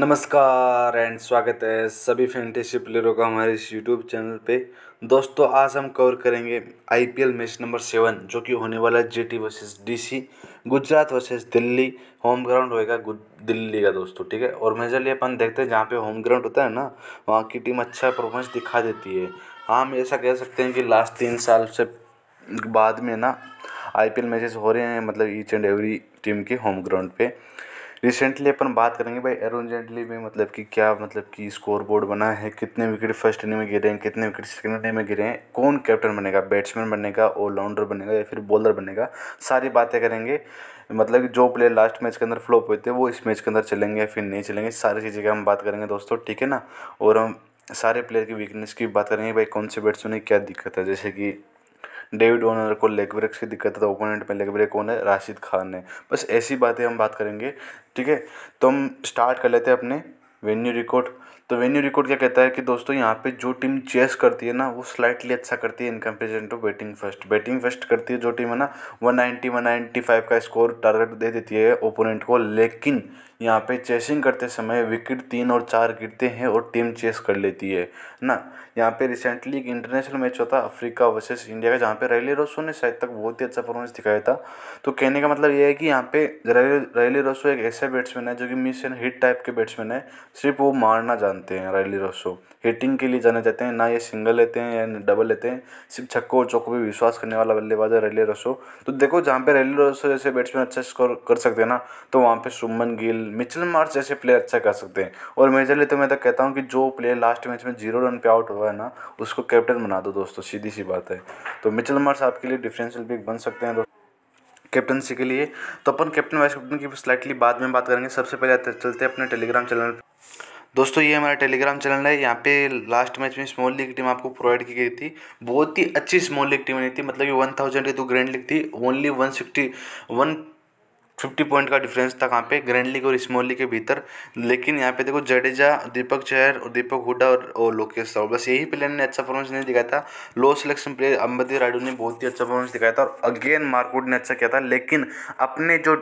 नमस्कार एंड स्वागत है सभी फैंटेसी प्लेयरों का हमारे इस यूट्यूब चैनल पे दोस्तों आज हम कवर करेंगे आईपीएल मैच नंबर सेवन जो कि होने वाला है GT versus DC Gujarat versus Delhi home ground होएगा दिल्ली का दोस्तों ठीक है और मेजर लिए अपन देखते हैं जहाँ पे होम ग्राउंड होता है ना वहाँ की टीम अच्छा परफॉर्मेंस दिखा देती है हाँ हम ऐसा कह सकते हैं कि लास्ट तीन साल से बाद में ना आई मैचेस हो रहे हैं मतलब ईच एंड एवरी टीम के होम ग्राउंड पर रिसेंटली अपन बात करेंगे भाई अरुण जेटली में मतलब कि क्या मतलब कि स्कोर बोर्ड बना है कितने विकेट फर्स्ट इनिंग में गिरे हैं कितने विकेट सेकेंड इनिंग में गिरे हैं कौन कैप्टन बनेगा बैट्समैन बनेगा ऑलराउंडर बनेगा या फिर बॉलर बनेगा सारी बातें करेंगे मतलब कि जो प्लेयर लास्ट मैच के अंदर फ्लॉप हुए थे वो इस मैच के अंदर चलेंगे या फिर नहीं चलेंगे सारी चीज़ें की हम बात करेंगे दोस्तों ठीक है ना और हम सारे प्लेयर की वीकनेस की बात करेंगे भाई कौन से बैट्समैन की क्या दिक्कत है जैसे कि डेविड ओनर को लेग ब्रेक्स की दिक्कत है तो ओपोनेंट में लेग ब्रेक ओनर है राशिद खान ने बस ऐसी बातें हम बात करेंगे ठीक है तो हम स्टार्ट कर लेते हैं अपने वेन्यू रिकॉर्ड तो वेन्यू रिकॉर्ड क्या कहता है कि दोस्तों यहाँ पे जो टीम चेस करती है ना वो स्लाइटली अच्छा करती है in comparison to batting first batting first करती है जो टीम है ना 190 195 का स्कोर टारगेट दे देती है ओपोनेंट को लेकिन यहाँ पे चेसिंग करते समय विकेट तीन और चार गिरते हैं और टीम चेस कर लेती है ना यहाँ पे रिसेंटली एक इंटरनेशनल मैच होता अफ्रीका वर्सेस इंडिया का जहाँ पे रैली रोसो ने शायद तक बहुत ही अच्छा परफॉर्मेंस दिखाया था तो कहने का मतलब ये है कि यहाँ पे रैली रोसो एक ऐसे बैट्समैन है जो कि मिस एंड हिट टाइप के बैट्समैन है सिर्फ वो मारना जानते हैं रैली रोसो हिटिंग के लिए जाने जाते हैं ना ये सिंगल लेते हैं या डबल लेते हैं सिर्फ छक्को और चौको पर विश्वास करने वाला बल्लेबाज है रैली रोसो तो देखो जहाँ पे रैली रोसो जैसे बैट्समैन अच्छा स्कोर कर सकते हैं ना तो वहाँ पर सुमन गिल मिचल मार्च जैसे प्लेयर अच्छा कर सकते हैं और मेजरली तो मैं तो कहता हूँ कि जो प्लेयर लास्ट मैच में जीरो रन पे आउट हुआ है ना उसको कैप्टन बना दो दोस्तों सीधी सी बात है तो मिचल मार्च आपके लिए डिफरेंशियल पिक बन सकते हैं दोस्तों कैप्टनसी के लिए तो अपन कैप्टन वाइस कैप्टन की स्लाइटली बाद में बात करेंगे सबसे पहले आते चलते हैं अपने टेलीग्राम चैनल दोस्तों ये हमारा टेलीग्राम चैनल है यहाँ पे लास्ट मैच में स्मॉल लीग टीम आपको प्रोवाइड की गई थी बहुत ही अच्छी स्मॉल लीग टीम नहीं थी मतलब कि वन थाउजेंड की तो ग्रैंड लीग थी only one sixty one fifty point का डिफरेंस था कहाँ पे ग्रैंड लीग और स्मॉल लीग के भीतर लेकिन यहाँ पे देखो जडेजा दीपक चहर और दीपक हुडा और, और लोकेश राहुल बस यही प्लेयर ने अच्छा परफॉर्मेंस नहीं दिखाया था low selection player Ambati Rayudu ने बहुत ही अच्छा परफॉर्मेंस दिखाया था और अगेन मार्कवुड ने अच्छा किया था लेकिन अपने जो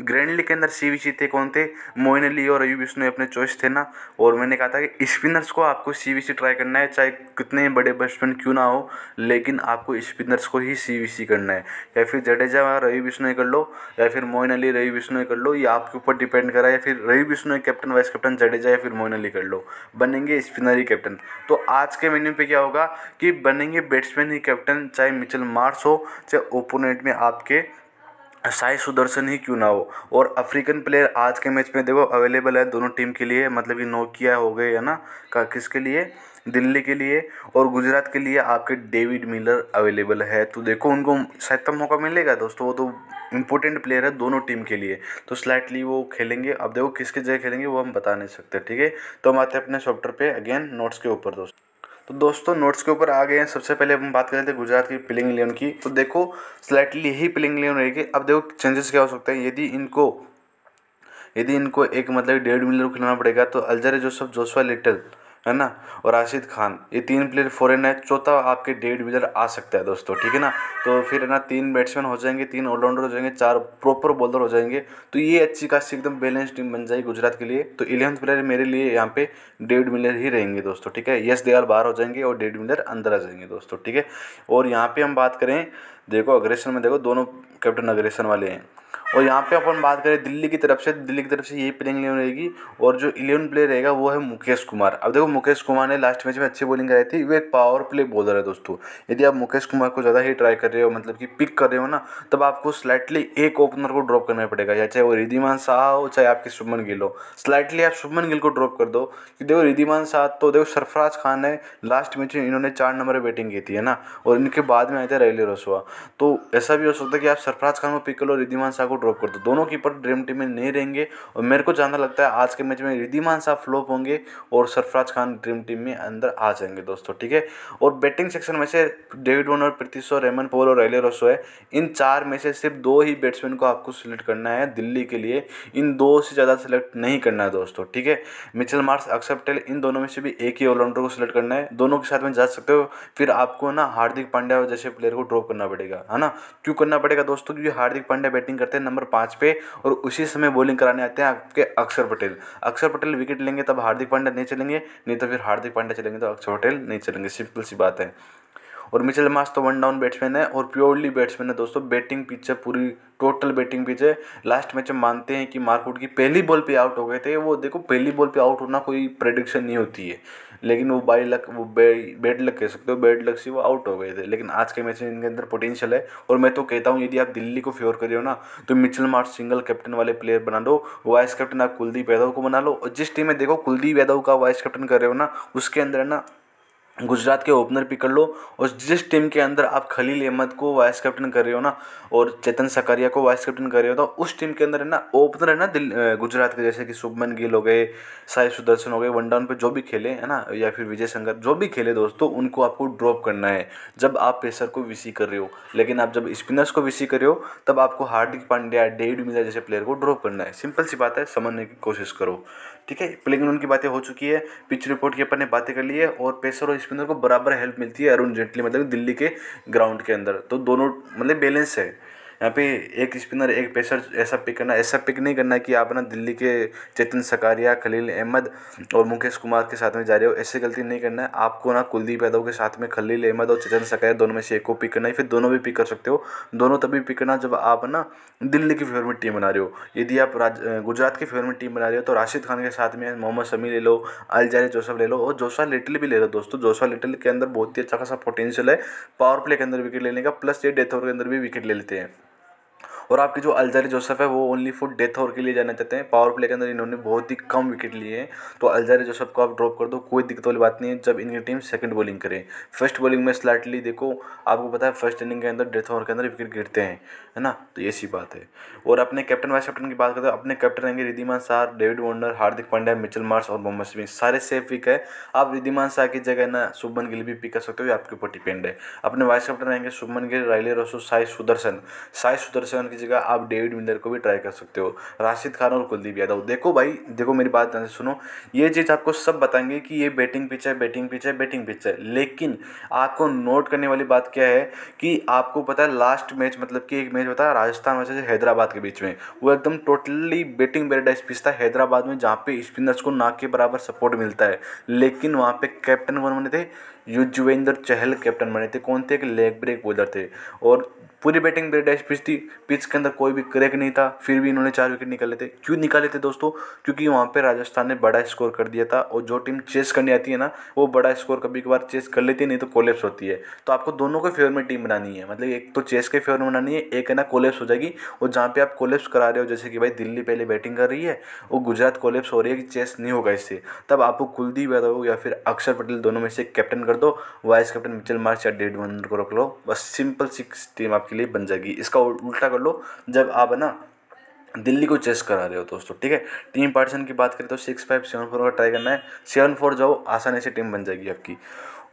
ग्रैंड लीग के अंदर सी थे कौन थे मोइन अली और अयूब विष्णु अपने चॉइस थे ना और मैंने कहा था कि स्पिनर्स को आपको सी ट्राई करना है चाहे कितने बड़े बैट्समैन क्यों ना हो लेकिन आपको स्पिनर्स को ही सी करना है या फिर जडेजा और अयूब विष्णु कर लो या फिर मोइन अली रवि बिश्नोई कर लो ये आपके ऊपर डिपेंड करा है फिर Ravi Bishnoi captain vice captain Jadeja या फिर मोइन अली कर लो बनेंगे स्पिनर ही कैप्टन तो आज के मेन्यू पे क्या होगा कि बनेंगे बैट्समैन ही कैप्टन चाहे मिचल मार्स हो चाहे ओपोनेंट में आपके साई सुदर्शन ही क्यों ना हो और अफ्रीकन प्लेयर आज के मैच में देखो अवेलेबल है दोनों टीम के लिए मतलब कि नोकिया हो गए है ना का किसके लिए दिल्ली के लिए और गुजरात के लिए आपके डेविड मिलर अवेलेबल है तो देखो उनको शायद मौका मिलेगा दोस्तों वो तो इंपॉर्टेंट प्लेयर है दोनों टीम के लिए तो स्लाइटली वो खेलेंगे अब देखो किसके जगह खेलेंगे वो हम बता नहीं सकते ठीक है तो हम आते हैं अपने सॉफ्टवेयर पे अगेन नोट्स के ऊपर दोस्तों तो दोस्तों नोट्स के ऊपर आ गए हैं सबसे पहले हम बात कर रहे थे गुजरात की प्लेइंग इलेवन की तो देखो स्लाइटली ही प्लेइंग इलेवन रहेगी अब देखो चेंजेस क्या हो सकते हैं यदि इनको यदि इनको एक मतलब डेढ़ मिलियन को खिलाना पड़ेगा तो अल्जर जोसफ जोसवा लिटल है ना और राशिद खान ये तीन प्लेयर फॉरन है चौथा आपके डेड विलर आ सकता है दोस्तों ठीक है ना तो फिर है ना तीन बैट्समैन हो जाएंगे तीन ऑलराउंडर हो जाएंगे चार प्रॉपर बॉलर हो जाएंगे तो ये अच्छी खासी एकदम बैलेंस टीम बन जाएगी गुजरात के लिए तो इलेवंथ प्लेयर मेरे लिए यहाँ पे डेविड मिलर ही रहेंगे दोस्तों ठीक है यश दयाल बाहर हो जाएंगे और डेविड मिलर अंदर आ जाएंगे दोस्तों ठीक है और यहाँ पर हम बात करें देखो अग्रेशन में देखो दोनों कैप्टन अग्रेशन वाले हैं और यहाँ पे अपन बात करें दिल्ली की तरफ से तो दिल्ली की तरफ से यही प्लेइंग इलेवन रहेगी और जो इलेवन प्लेयर रहेगा वो है मुकेश कुमार अब देखो मुकेश कुमार ने लास्ट मैच में अच्छी बॉलिंग कराई थी वो एक पावर प्ले बॉलर है दोस्तों यदि आप मुकेश कुमार को ज़्यादा ही ट्राई कर रहे हो मतलब कि पिक कर रहे हो ना तब आपको स्लाइटली एक ओपनर को ड्रॉप करना पड़ेगा या चाहे वो रिधिमान शाह हो चाहे आपके शुभमन गिल हो स्लाइटली आप शुभमन गिल को ड्रॉप कर दो कि देखो रिधिमान शाह तो देखो सरफराज खान है लास्ट मैच में इन्होंने चार नंबर बैटिंग की थी है ना और इनके बाद में आए थे रैली रसुआ तो ऐसा भी हो सकता है कि आप सरफराज खान को पिक कर लो रिधिमान शाह को ड्रॉप कर दो दोनों कीपर ड्रीम टीम में नहीं रहेंगे और मेरे को जाना लगता है आज के मैच में रिधिमान साहब फ्लोप होंगे और सरफराज खान ड्रीम टीम में अंदर आ जाएंगे दोस्तों ठीक है और बैटिंग सेक्शन में से David Warner Prithvi Shaw Rovman Powell और एलियर रोसो है इन चार में से सिर्फ दो ही बैट्समैन को आपको सिलेक्ट करना है दिल्ली के लिए इन दो से ज़्यादा सिलेक्ट नहीं करना है दोस्तों ठीक है मिचल मार्स अक्षर पटेल इन दोनों में से भी एक ही ऑलराउंडर को सिलेक्ट करना है दोनों के साथ में जा सकते हो फिर आपको ना हार्दिक पांड्या जैसे प्लेयर को ड्रॉप करना पड़ेगा है ना क्यों करना पड़ेगा दोस्तों क्योंकि हार्दिक पांड्या बैटिंग करते हैं नंबर पाँच पे और उसी समय बॉलिंग कराने आते हैं आपके अक्षर पटेल अक्षर पटेल विकेट लेंगे तब हार्दिक पांड्या नहीं चलेंगे नहीं तो फिर हार्दिक पांड्या चलेंगे तो अक्षर पटेल नहीं चलेंगे सिंपल सी बात है और मिचेल मास तो वन डाउन बैट्समैन है और प्योरली बैट्समैन है दोस्तों बैटिंग पिच है पूरी टोटल बैटिंग पिच है लास्ट मैच में मानते हैं कि मार्कवुड की पहली बॉल पे आउट हो गए थे वो देखो पहली बॉल पे आउट होना कोई प्रेडिक्शन नहीं होती है लेकिन वो बाई लक वो बेड लक कह सकते हो बेड लक से वो आउट हो गए थे लेकिन आज के मैच में इनके अंदर पोटेंशियल है और मैं तो कहता हूँ यदि आप दिल्ली को फेवर करिए ना तो मिचल मार्ट सिंगल कैप्टन वाले प्लेयर बना दो वाइस कैप्टन आप कुलदीप यादव को बना लो और जिस टीम में देखो कुलदीप यादव का वाइस कैप्टन कर रहे हो ना उसके अंदर है ना गुजरात के ओपनर पकड़ लो और जिस टीम के अंदर आप खलील अहमद को वाइस कैप्टन कर रहे हो ना और चेतन सकारिया को वाइस कैप्टन कर रहे हो तो उस टीम के अंदर है ना ओपनर है ना दिल गुजरात के जैसे कि शुभमन गिल हो गए साई सुदर्शन हो गए वन डाउन पर जो भी खेले है ना या फिर विजय शंकर जो भी खेले दोस्तों तो उनको आपको ड्रॉप करना है जब आप पेसर को विसी कर रहे हो लेकिन आप जब स्पिनर्स को विसी कर रहे हो तब आपको हार्दिक पांड्या डेविड मिलर जैसे प्लेयर को ड्रॉप करना है सिंपल सी बात है समझने की कोशिश करो ठीक है प्लेइंग उनकी बातें हो चुकी है पिच रिपोर्ट की अपन ने बातें कर ली है और पेसर और स्पिनर को बराबर हेल्प मिलती है अरुण जेटली मतलब दिल्ली के ग्राउंड के अंदर तो दोनों मतलब बैलेंस है यहाँ पे एक स्पिनर एक पेसर ऐसा पिक करना ऐसा पिक नहीं करना कि आप ना दिल्ली के चेतन सकारिया खलील अहमद और मुकेश कुमार के साथ में जा रहे हो ऐसी गलती नहीं करना है आपको ना कुलदीप यादव के साथ में खलील अहमद और चेतन सकारिया दोनों में से एक को पिक करना है फिर दोनों भी पिक कर सकते हो दोनों तभी पिक करना जब आप ना दिल्ली की फेवरेट टीम बना रहे हो यदि आप राज गुजरात की फेवरेट टीम बना रहे हो तो राशिद खान के साथ में मोहम्मद शमी ले लो अलजारे जोसफ ले लो और जोशा लिटिल भी ले लो दोस्तों जोशा लिटिल के अंदर बहुत ही अच्छा खासा पोटेंशियल है पावर प्ले के अंदर विकेट लेने का प्लस ये डेथ ओवर के अंदर भी विकेट ले लेते हैं और आपकी जो अलजारी जोसफ़ है वो ओनली फॉर डेथ ओवर के लिए जाना चाहते हैं पावर प्ले के अंदर इन्होंने बहुत ही कम विकेट लिए हैं तो अलजारी जोसफ़ को आप ड्रॉप कर दो कोई दिक्कत वाली बात नहीं है जब इनकी टीम सेकंड बॉलिंग करे फर्स्ट बॉलिंग में स्लाइटली देखो आपको पता है फर्स्ट इनिंग के अंदर डेथ ओवर के अंदर विकेट गिरते हैं है ना तो ऐसी बात है और अपने कैप्टन वाइस कैप्टन की बात करते हैं अपने कैप्टन रहेंगे Wriddhiman Saha David Warner Hardik Pandya Mitchell Marsh और मोहम्मद शमी सारे सेफ विक है आप रिधिमान शाह की जगह ना शुभमन गिल भी पिक कर सकते हो ये आपके ऊपर डिपेंड है अपने वाइस कैप्टन रहेंगे शुभमन गिल राइले रसो साई सुदर्शन साई सुदर्शन की जगह आप डेविड मिलर को भी ट्राई कर सकते हो राशिद खान और कुलदीप यादव देखो भाई देखो मेरी बात ध्यान से सुनो ये चीज़ आपको सब बताएंगे कि ये बैटिंग पिच है बैटिंग पिच है बैटिंग पिच है लेकिन आपको नोट करने वाली बात क्या है कि आपको पता है लास्ट मैच मतलब कि एक मैच होता है राजस्थान वैसे हैदराबाद के बीच में वो एकदम टोटली बैटिंग पैराडाइज पिच था हैदराबाद में जहाँ पे स्पिनर्स को ना के बराबर सपोर्ट मिलता है लेकिन वहाँ पे कैप्टन कौन बने थे युजवेंद्र चहल कैप्टन बने थे कौन थे एक लेग ब्रेक बोलर थे और पूरी बैटिंग मेरी पिच थी पिच के अंदर कोई भी क्रैक नहीं था फिर भी इन्होंने चार विकेट निकाले थे क्यों निकाले थे दोस्तों क्योंकि वहाँ पर राजस्थान ने बड़ा स्कोर कर दिया था और जो टीम चेस करने आती है ना वो बड़ा स्कोर कभी कभार चेस कर लेती है नहीं तो कोलेप्स होती है तो आपको दोनों के फेवर में टीम बनानी है मतलब एक तो चेस के फेवर में बनानी है एक है ना कोलेप्स हो जाएगी और जहाँ पर आप कोलेप्स करा रहे हो जैसे कि भाई दिल्ली पहले बैटिंग कर रही है और गुजरात कोलेप्स हो रही है कि चेस नहीं होगा इससे तब आपको कुलदीप यादव या फिर अक्षर पटेल दोनों में से कैप्टन कर दो वाइस कैप्टन मिचल मार्च या डेड वन को रख लो बस सिंपल सिक्स टीम आपकी आपके लिए बन जाएगी इसका उल्टा कर लो जब आप ना दिल्ली को चेस करा रहे हो दोस्तों ठीक है टीम पार्टीशन की बात करें तो सिक्स फाइव सेवन फोर का ट्राई करना है सेवन फोर जाओ आसानी से टीम बन जाएगी आपकी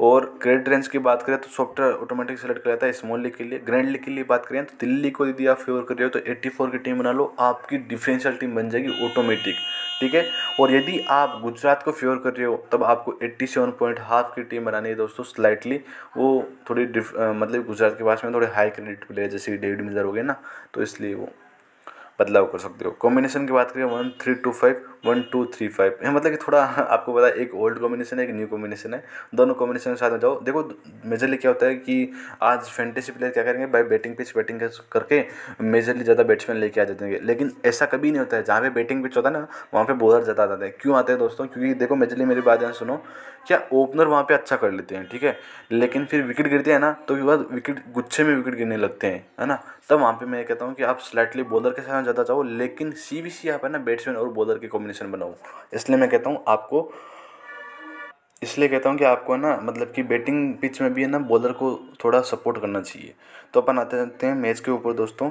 और क्रेडिट रेंज की बात करें तो सॉफ्टवेयर ऑटोमेटिक सेलेक्ट कर लेता है स्मॉल लीग के लिए ग्रैंड लीग के लिए बात करें तो दिल्ली को यदि आप फेवर कर रहे हो तो एट्टी की टीम बना लो आपकी डिफरेंशियल टीम बन जाएगी ऑटोमेटिक ठीक है और यदि आप गुजरात को फेवर कर रहे हो तब आपको 87 पॉइंट हाफ की टीम बनानी है दोस्तों स्लाइटली वो थोड़ी डिफ मतलब गुजरात के पास में थोड़े हाई क्रेडिट प्लेयर जैसे डेविड मिलर हो गए ना तो इसलिए वो बदलाव कर सकते हो कॉम्बिनेशन की बात करें one three two five one two three five हाँ, मतलब कि थोड़ा हाँ, आपको पता है एक ओल्ड कॉम्बिनेशन है एक न्यू कॉम्बिनेशन है दोनों कॉम्बिनेशन के साथ में जाओ देखो मेजरली क्या होता है कि आज फैंटेसी प्लेयर क्या करेंगे भाई बैटिंग पिच बैटिंग करके मेजरली ज़्यादा बैट्समैन लेके आ जाते हैं लेकिन ऐसा कभी नहीं होता है जहाँ पे बैटिंग पिच होता है ना वहाँ पे बॉलर ज़्यादा आ जाते हैं क्यों आते हैं दोस्तों क्योंकि देखो मेजरली मेरी बात यहाँ सुनो क्या ओपनर वहाँ पर अच्छा कर लेते हैं ठीक है लेकिन फिर विकेट गिरते हैं ना तो उसके बाद विकेट गुच्छे में विकेट गिरने लगते हैं है ना तब वहाँ पर मैं कहता हूँ कि आप स्लाइटली बॉलर के साथ ज़्यादा जाओ लेकिन सी बी सी आप है ना बैट्समैन और बॉलर के कॉम्बिनेशन डेफिनेशन बनाऊँ इसलिए मैं कहता हूँ आपको इसलिए कहता हूँ कि आपको ना मतलब कि बैटिंग पिच में भी है ना बॉलर को थोड़ा सपोर्ट करना चाहिए तो अपन आते रहते हैं मैच के ऊपर दोस्तों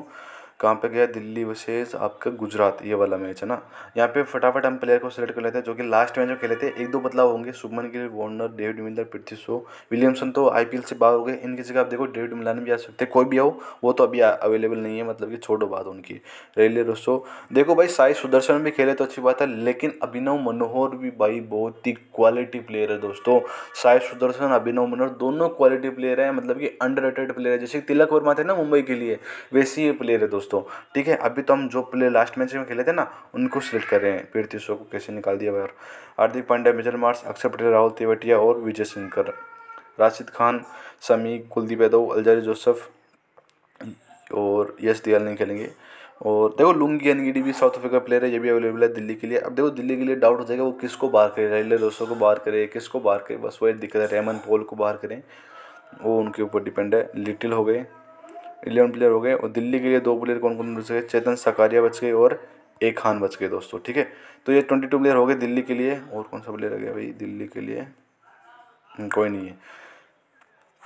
कहाँ पे गया दिल्ली वर्सेस आपका गुजरात ये वाला मैच है ना यहाँ पे फटाफट हम प्लेयर को सेलेक्ट कर लेते हैं जो कि लास्ट मैच में खेले थे एक दो बदलाव होंगे सुभमन के Warner Warner David Miller Prithvi Shaw Williamson तो आई से बाहर हो गए इनकी जगह आप देखो डेविड मिलान भी आ सकते कोई भी हो वो तो अभी अवेलेबल नहीं है मतलब कि छोटो बात उनकी रेलवे दोस्तों देखो भाई साई सुदर्शन भी खेले तो अच्छी बात है लेकिन अभिनव मनोहर भी भाई बहुत ही क्वालिटी प्लेयर है दोस्तों साई सुदर्शन अभिनव मनोहर दोनों क्वालिटी प्लेयर है मतलब कि अंडर प्लेयर है जैसे तिलक वर्मा थे ना मुंबई के लिए वैसे ही प्लेयर है दोस्तों दोस्तों ठीक है अभी तो हम जो प्लेयर लास्ट मैच में खेले थे ना उनको सिलेक्ट कर रहे हैं पीड़ित शो को कैसे निकाल दिया यार हार्दिक पांड्या मिजल मार्स अक्षर पटेल राहुल तेवटिया और विजय सिंकर राशिद खान समी कुलदीप यादव अलजारी जोसफ और यश दयाल नहीं खेलेंगे और देखो लुंगी एनगिडी भी साउथ अफ्रीका प्लेयर है ये भी अवेलेबल है दिल्ली के लिए अब देखो दिल्ली के लिए डाउट हो जाएगा वो किसको बाहर करे रेलवे दोस्तों को बाहर करे किसको बाहर करे बस वही दिक्कत है रेमन पोल को बाहर करें वो उनके ऊपर डिपेंड है लिटिल हो गए इलेवन प्लेयर हो गए और दिल्ली के लिए दो प्लेयर कौन कौन बच गए चेतन सकारिया बच गए और ए खान बच गए दोस्तों ठीक है तो ये ट्वेंटी टू प्लेयर हो गए दिल्ली के लिए और कौन सा प्लेयर आ गया भाई दिल्ली के लिए हम्म, कोई नहीं है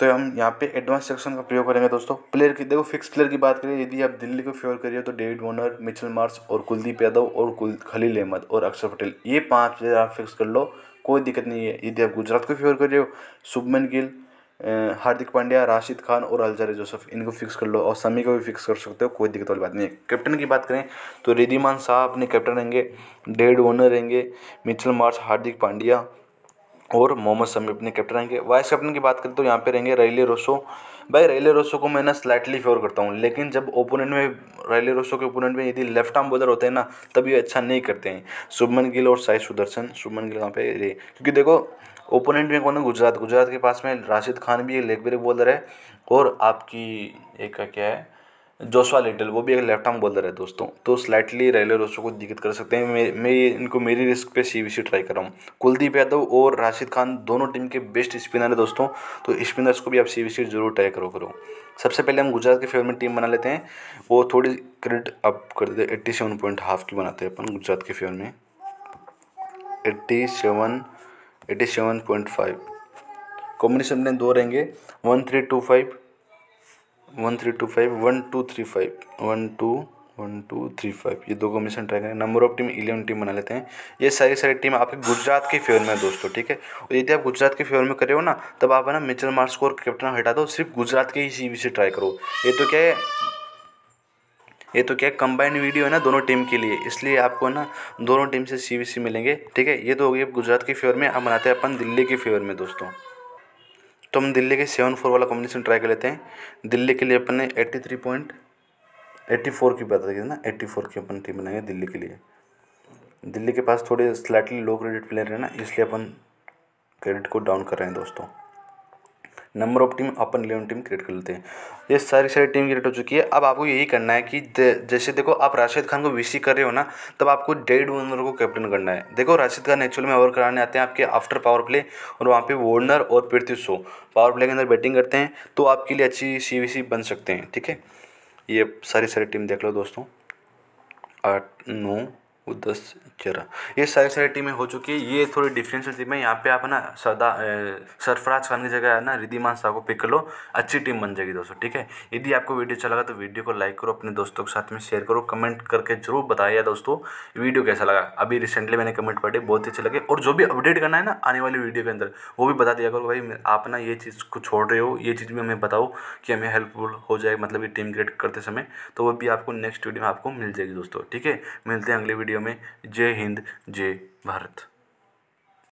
तो हम यहाँ पे एडवांस सेक्शन का प्रयोग करेंगे दोस्तों प्लेयर की देखो फिक्स प्लेयर की बात करें यदि आप दिल्ली को फेवर करिए तो डेविड वॉर्नर मिचल मार्स और कुलदीप यादव और कुल खलील अहमद और अक्षर पटेल ये पाँच प्लेयर आप फिक्स कर लो कोई दिक्कत नहीं है यदि आप गुजरात को फेवर कर रहे हो शुभमन गिल हार्दिक पांड्या राशिद खान और अलजार जोसफ इनको फिक्स कर लो और समी को भी फिक्स कर सकते हो कोई दिक्कत वाली बात नहीं है कैप्टन की बात करें तो रिधिमान शाह अपने कैप्टन रहेंगे डेड ओनर रहेंगे मिचल मार्च हार्दिक पांड्या और मोहम्मद शमी अपने कैप्टन रहेंगे वाइस कैप्टन की बात करें तो यहाँ पे रहेंगे रैले रोसो भाई रैले रोसो को मैं ना स्लाइटली फेवर करता हूँ लेकिन जब ओपोनेंट में रैले रोसो के ओपोनेंट में यदि लेफ्ट आर्म बॉलर होते हैं ना तब ये अच्छा नहीं करते हैं शुभमन गिल और साई सुदर्शन शुभमन गिल यहाँ पे क्योंकि देखो ओपोनेंट में कौन है गुजरात गुजरात के पास में राशिद खान भी एक लेग ब्रेक बॉलर है और आपकी एक क्या है जोशवा लिटल वो भी एक लेफ्ट आर्म बॉलर है दोस्तों तो स्लाइटली रेलवे रोस्टर को दिक्कत कर सकते हैं मैं मैं इनको मेरी रिस्क पे सी ट्राई कर रहा हूँ कुलदीप यादव और राशिद खान दोनों टीम के बेस्ट स्पिनर है दोस्तों तो स्पिनर्स को भी आप सी जरूर ट्राई करो करो सबसे पहले हम गुजरात के फेवर में टीम बना लेते हैं वो थोड़ी क्रेडिट अप कर देते एट्टी सेवन पॉइंट हाफ की बनाते हैं अपन गुजरात के फेवर में eighty seven eighty seven point five combination अपने दो रहेंगे one three two five one three two five one two three five one two one two three five ये दो कॉम्बिनेशन ट्राई करेंगे number of team eleven team बना लेते हैं ये सारी सारी टीम आपके गुजरात के फेवर में है दोस्तों ठीक है और यदि आप गुजरात के फेवर में करे हो ना तब आप है ना मिचल मार्क्स को और कैप्टन हटा दो सिर्फ गुजरात के ही सी से ट्राई करो ये तो क्या है ये तो क्या कंबाइंड वीडियो है ना दोनों टीम के लिए इसलिए आपको ना दोनों टीम से सी सी मिलेंगे ठीक है ये तो हो गई गुजरात के फेवर में अब बनाते हैं अपन दिल्ली के फेवर में दोस्तों तो हम दिल्ली के सेवन फोर वाला कॉम्बिनेशन ट्राई कर लेते हैं दिल्ली के लिए अपन ने eighty three point eighty four की बता दी ना एट्टी फोर की अपन टीम बनाएंगे दिल्ली के लिए दिल्ली के पास थोड़े स्लाइटली लो क्रेडिट प्लेयर है ना इसलिए अपन क्रेडिट को डाउन कर रहे हैं दोस्तों नंबर ऑफ टीम अपन इलेवन टीम क्रिएट कर लेते हैं ये सारी सारी टीम क्रिएट हो चुकी है अब आपको यही करना है कि जैसे देखो आप राशिद खान को वीसी कर रहे हो ना तब आपको डेड वनर को कैप्टन करना है देखो राशिद खान एक्चुअल में ओवर कराने आते हैं आपके आफ्टर पावर प्ले और वहाँ पर वार्नर और पृथ्वी शो पावर प्ले के अंदर बैटिंग करते हैं तो आपके लिए अच्छी सी बन सकते हैं ठीक है ये सारी सारी टीम देख लो दोस्तों आठ नौ दस पिक्चर ये सारी सारी टीमें हो चुकी है ये थोड़ी डिफरेंशियल टीम है यहाँ पे आप ना सदा सरफराज खान की जगह है ना रिद्धिमान शाह को पिक लो अच्छी टीम बन जाएगी दोस्तों ठीक है यदि आपको वीडियो अच्छा लगा तो वीडियो को लाइक करो अपने दोस्तों के साथ में शेयर करो कमेंट करके जरूर बताइए दोस्तों वीडियो कैसा लगा अभी रिसेंटली मैंने कमेंट पढ़े बहुत ही अच्छे लगे और जो भी अपडेट करना है ना आने वाली वीडियो के अंदर वो भी बता दिया करो भाई आप ना ये चीज़ को छोड़ रहे हो ये चीज़ भी हमें बताओ कि हमें हेल्पफुल हो जाए मतलब ये टीम क्रिएट करते समय तो वो भी आपको नेक्स्ट वीडियो में आपको मिल जाएगी दोस्तों ठीक है मिलते हैं अगले वीडियो में जय हिंद जय भारत